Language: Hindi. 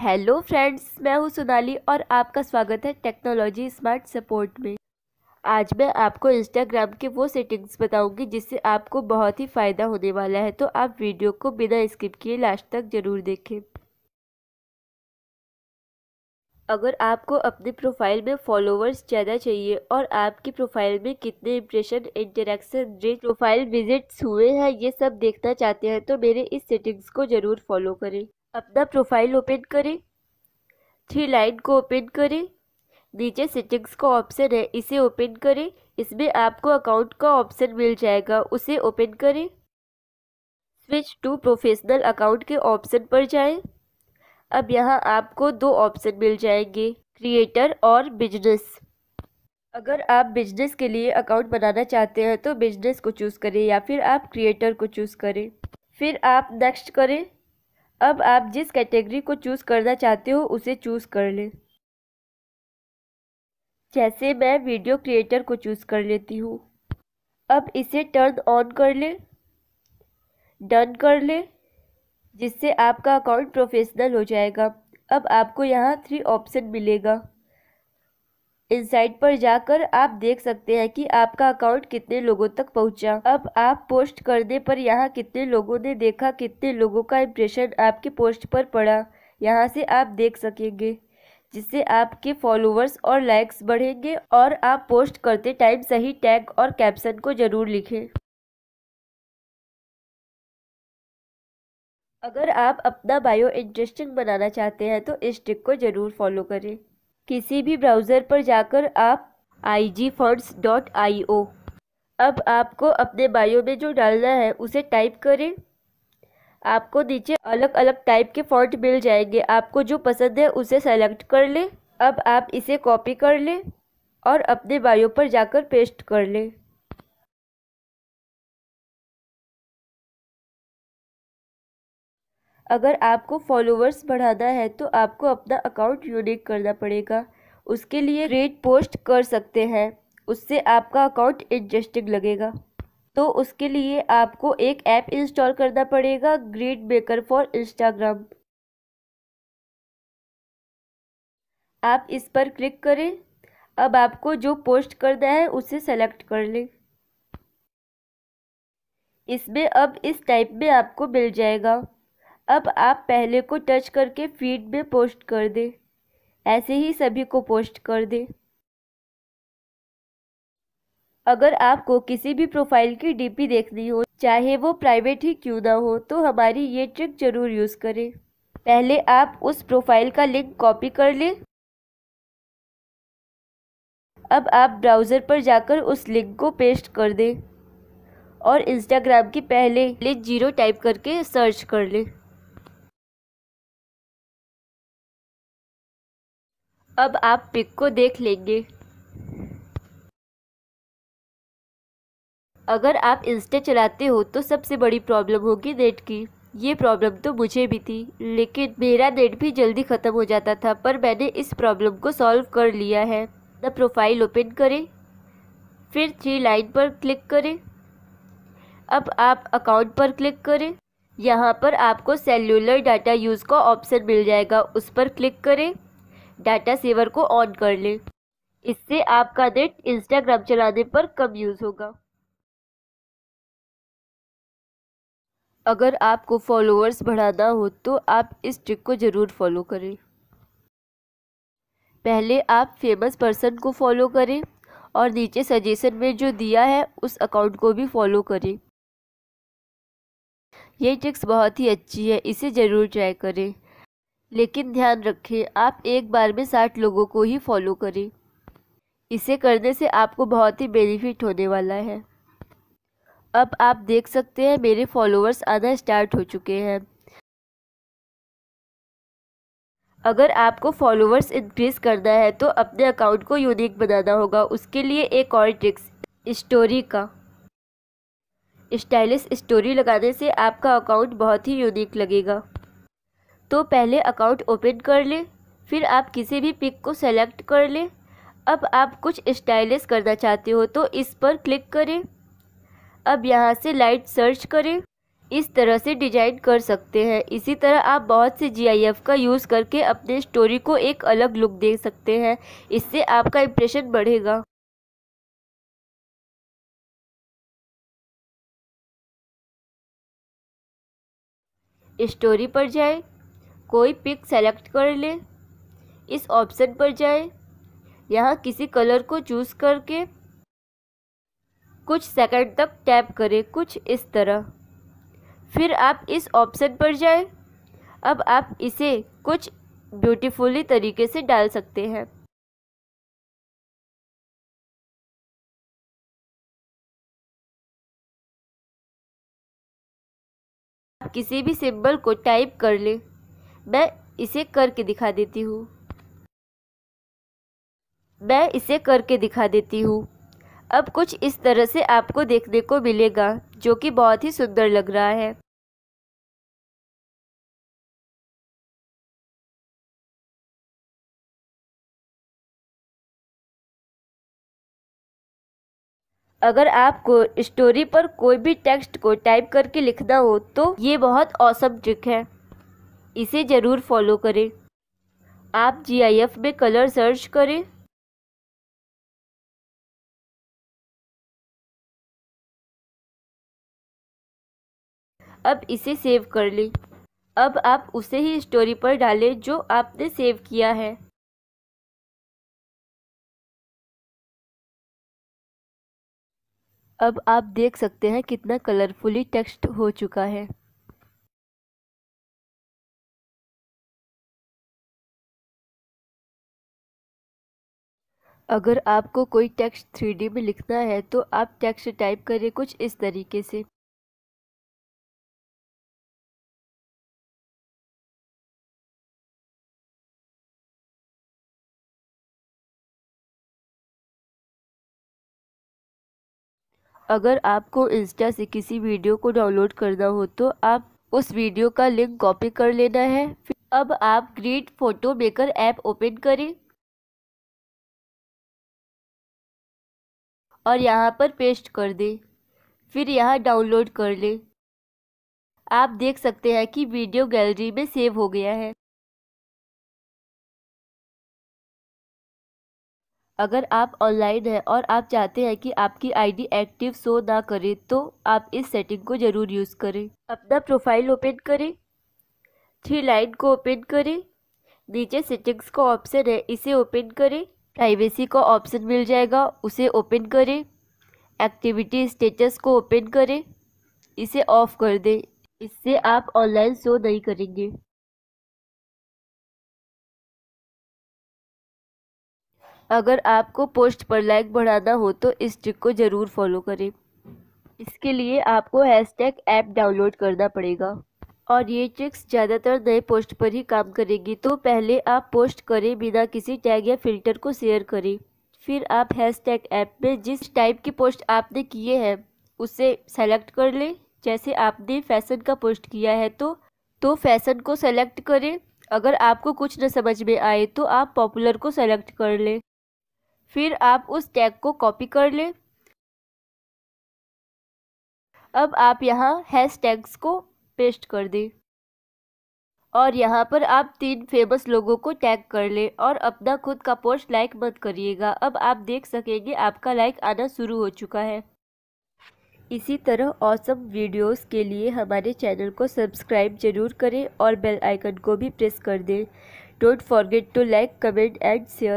हेलो फ्रेंड्स मैं हूं सोनाली और आपका स्वागत है टेक्नोलॉजी स्मार्ट सपोर्ट में आज मैं आपको इंस्टाग्राम के वो सेटिंग्स बताऊंगी जिससे आपको बहुत ही फ़ायदा होने वाला है तो आप वीडियो को बिना स्किप किए लास्ट तक ज़रूर देखें अगर आपको अपने प्रोफाइल में फॉलोवर्स ज़्यादा चाहिए और आपकी प्रोफाइल में कितने impression interaction rate profile visits हुए हैं ये सब देखना चाहते हैं तो मेरे इस सेटिंग्स को ज़रूर फॉलो करें अपना प्रोफाइल ओपन करें थ्री लाइन को ओपन करें नीचे सेटिंग्स का ऑप्शन है इसे ओपन करें इसमें आपको अकाउंट का ऑप्शन मिल जाएगा उसे ओपन करें स्विच टू प्रोफेशनल अकाउंट के ऑप्शन पर जाएं। अब यहाँ आपको दो ऑप्शन मिल जाएंगे क्रिएटर और बिजनेस अगर आप बिजनेस के लिए अकाउंट बनाना चाहते हैं तो बिजनेस को चूज़ करें या फिर आप क्रिएटर को चूज़ करें फिर आप नेक्स्ट करें अब आप जिस कैटेगरी को चूज़ करना चाहते हो उसे चूज़ कर लें जैसे मैं वीडियो क्रिएटर को चूज़ कर लेती हूँ अब इसे टर्न ऑन कर लें डन कर लें जिससे आपका अकाउंट प्रोफेशनल हो जाएगा अब आपको यहाँ थ्री ऑप्शन मिलेगा इस साइट पर जाकर आप देख सकते हैं कि आपका अकाउंट कितने लोगों तक पहुंचा। अब आप पोस्ट करने पर यहाँ कितने लोगों ने देखा कितने लोगों का इम्प्रेशन आपके पोस्ट पर पड़ा यहाँ से आप देख सकेंगे जिससे आपके फॉलोअर्स और लाइक्स बढ़ेंगे और आप पोस्ट करते टाइम सही टैग और कैप्शन को जरूर लिखें अगर आप अपना बायो इंटरेस्टिंग बनाना चाहते हैं तो इस टिक को ज़रूर फॉलो करें किसी भी ब्राउज़र पर जाकर आप आई जी फंड्स डॉट आई ओ अब आपको अपने बायो में जो डालना है उसे टाइप करें आपको नीचे अलग अलग टाइप के फॉन्ट मिल जाएंगे आपको जो पसंद है उसे सेलेक्ट कर लें अब आप इसे कॉपी कर लें और अपने बायो पर जाकर पेस्ट कर लें अगर आपको फॉलोअर्स बढ़ाना है तो आपको अपना अकाउंट यूनिक करना पड़ेगा उसके लिए रेट पोस्ट कर सकते हैं उससे आपका अकाउंट इंटरेस्टिंग लगेगा तो उसके लिए आपको एक ऐप इंस्टॉल करना पड़ेगा ग्रीड मेकर फॉर इंस्टाग्राम आप इस पर क्लिक करें अब आपको जो पोस्ट करना है उसे सेलेक्ट कर लें इसमें अब इस टाइप में आपको मिल जाएगा अब आप पहले को टच करके फीड में पोस्ट कर दें ऐसे ही सभी को पोस्ट कर दें अगर आपको किसी भी प्रोफाइल की डीपी देखनी हो चाहे वो प्राइवेट ही क्यों ना हो तो हमारी ये ट्रिक ज़रूर यूज़ करें पहले आप उस प्रोफाइल का लिंक कॉपी कर लें अब आप ब्राउज़र पर जाकर उस लिंक को पेस्ट कर दें और इंस्टाग्राम की पहले लिंक जीरो टाइप करके सर्च कर लें अब आप पिक को देख लेंगे अगर आप इंस्टा चलाते हो तो सबसे बड़ी प्रॉब्लम होगी नेट की ये प्रॉब्लम तो मुझे भी थी लेकिन मेरा नेट भी जल्दी ख़त्म हो जाता था पर मैंने इस प्रॉब्लम को सॉल्व कर लिया है द प्रोफाइल ओपन करें फिर थ्री लाइन पर क्लिक करें अब आप अकाउंट पर क्लिक करें यहाँ पर आपको सेलुलर डाटा यूज़ का ऑप्शन मिल जाएगा उस पर क्लिक करें डाटा सेवर को ऑन कर लें इससे आपका नेट इंस्टाग्राम चलाने पर कम यूज़ होगा अगर आपको फॉलोअर्स बढ़ाना हो तो आप इस ट्रिक को ज़रूर फॉलो करें पहले आप फेमस पर्सन को फॉलो करें और नीचे सजेशन में जो दिया है उस अकाउंट को भी फॉलो करें ये ट्रिक्स बहुत ही अच्छी है इसे ज़रूर ट्राई करें लेकिन ध्यान रखें आप एक बार में साठ लोगों को ही फॉलो करें इसे करने से आपको बहुत ही बेनिफिट होने वाला है अब आप देख सकते हैं मेरे फॉलोअर्स आना स्टार्ट हो चुके हैं अगर आपको फॉलोअर्स इंक्रीज करना है तो अपने अकाउंट को यूनिक बनाना होगा उसके लिए एक और ट्रिक्स स्टोरी का स्टाइलिश स्टोरी लगाने से आपका अकाउंट बहुत ही यूनिक लगेगा तो पहले अकाउंट ओपन कर लें फिर आप किसी भी पिक को सेलेक्ट कर लें अब आप कुछ स्टाइलिश करना चाहते हो तो इस पर क्लिक करें अब यहाँ से लाइट सर्च करें इस तरह से डिजाइन कर सकते हैं इसी तरह आप बहुत से जीआईएफ का यूज़ करके अपने स्टोरी को एक अलग लुक दे सकते हैं इससे आपका इम्प्रेशन बढ़ेगा स्टोरी पर जाएं कोई पिक सेलेक्ट कर ले इस ऑप्शन पर जाए यहाँ किसी कलर को चूज़ करके कुछ सेकंड तक टैप करें कुछ इस तरह फिर आप इस ऑप्शन पर जाए अब आप इसे कुछ ब्यूटीफुली तरीके से डाल सकते हैं आप किसी भी सिंबल को टाइप कर लें मैं इसे करके दिखा देती हूँ मैं इसे करके दिखा देती हूँ अब कुछ इस तरह से आपको देखने को मिलेगा जो कि बहुत ही सुंदर लग रहा है अगर आपको स्टोरी पर कोई भी टेक्स्ट को टाइप करके लिखना हो तो ये बहुत औसम ट्रिक है इसे ज़रूर फॉलो करें आप एफ में कलर सर्च करें अब इसे सेव कर लें अब आप उसे ही स्टोरी पर डालें जो आपने सेव किया है अब आप देख सकते हैं कितना कलरफुली टेक्स्ट हो चुका है अगर आपको कोई टेक्स्ट थ्री में लिखना है तो आप टेक्स्ट टाइप करें कुछ इस तरीके से अगर आपको इंस्टा से किसी वीडियो को डाउनलोड करना हो तो आप उस वीडियो का लिंक कॉपी कर लेना है अब आप grid photo maker app open करें और यहाँ पर पेस्ट कर दें फिर यहाँ डाउनलोड कर लें आप देख सकते हैं कि वीडियो गैलरी में सेव हो गया है अगर आप ऑनलाइन हैं और आप चाहते हैं कि आपकी आईडी एक्टिव शो ना करे तो आप इस सेटिंग को ज़रूर यूज़ करें अपना प्रोफाइल ओपन करें थ्री लाइन को ओपन करें नीचे सेटिंग्स का ऑप्शन है इसे ओपन करें प्राइवेसी का ऑप्शन मिल जाएगा उसे ओपन करें एक्टिविटी स्टेटस को ओपन करें इसे ऑफ कर दें इससे आप ऑनलाइन शो नहीं करेंगे अगर आपको पोस्ट पर लाइक बढ़ाना हो तो इस ट्रिक को ज़रूर फॉलो करें इसके लिए आपको हैशटैग ऐप डाउनलोड करना पड़ेगा और ये ट्रिक्स ज़्यादातर नए पोस्ट पर ही काम करेगी तो पहले आप पोस्ट करें बिना किसी टैग या फिल्टर को शेयर करें फिर आप हैशटैग ऐप में जिस टाइप की पोस्ट आपने किए हैं उसे सेलेक्ट कर लें जैसे आपने फैशन का पोस्ट किया है तो तो फैशन को सेलेक्ट करें अगर आपको कुछ न समझ में आए तो आप पॉपुलर को सेलेक्ट कर लें फिर आप उस टैग को कॉपी कर लें अब आप यहाँ हैश टैग्स को पेस्ट कर दें और यहाँ पर आप तीन फेमस लोगों को टैग कर लें और अपना खुद का पोस्ट लाइक मत करिएगा अब आप देख सकेंगे आपका लाइक आना शुरू हो चुका है इसी तरह औसम वीडियोस के लिए हमारे चैनल को सब्सक्राइब जरूर करें और बेल आइकन को भी प्रेस कर दें don't forget to like comment and share